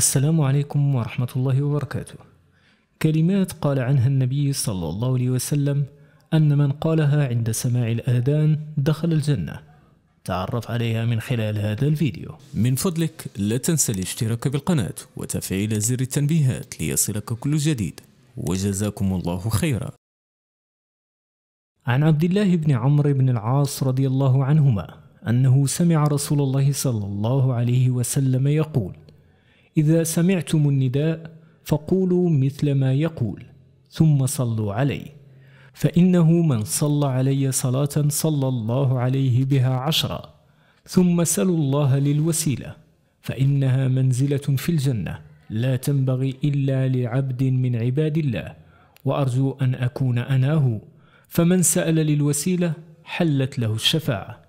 السلام عليكم ورحمة الله وبركاته كلمات قال عنها النبي صلى الله عليه وسلم أن من قالها عند سماع الآذان دخل الجنة تعرف عليها من خلال هذا الفيديو من فضلك لا تنسى الاشتراك بالقناة وتفعيل زر التنبيهات ليصلك كل جديد وجزاكم الله خيرا عن عبد الله بن عمرو بن العاص رضي الله عنهما أنه سمع رسول الله صلى الله عليه وسلم يقول إذا سمعتم النداء فقولوا مثل ما يقول ثم صلوا عليه فإنه من صلى علي صلاة صلى الله عليه بها عشرا ثم سلوا الله للوسيلة فإنها منزلة في الجنة لا تنبغي إلا لعبد من عباد الله وأرجو أن أكون أنا هو فمن سأل للوسيلة حلت له الشفاعة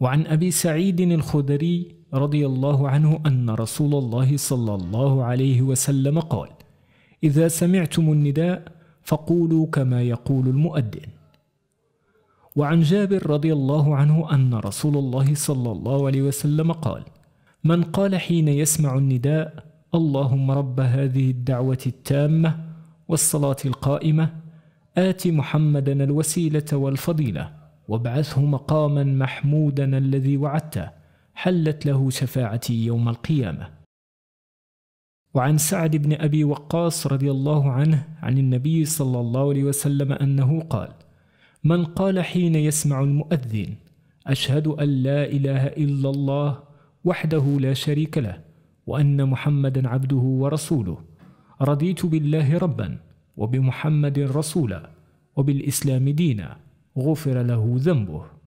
وعن أبي سعيد الخدري رضي الله عنه أن رسول الله صلى الله عليه وسلم قال إذا سمعتم النداء فقولوا كما يقول المؤذن وعن جابر رضي الله عنه أن رسول الله صلى الله عليه وسلم قال من قال حين يسمع النداء اللهم رب هذه الدعوة التامة والصلاة القائمة آت محمدا الوسيلة والفضيلة وابعثه مقاما محمودا الذي وعدته حلت له شفاعتي يوم القيامه وعن سعد بن ابي وقاص رضي الله عنه عن النبي صلى الله عليه وسلم انه قال من قال حين يسمع المؤذن اشهد ان لا اله الا الله وحده لا شريك له وان محمدا عبده ورسوله رضيت بالله ربا وبمحمد رسولا وبالاسلام دينا غفر له ذنبه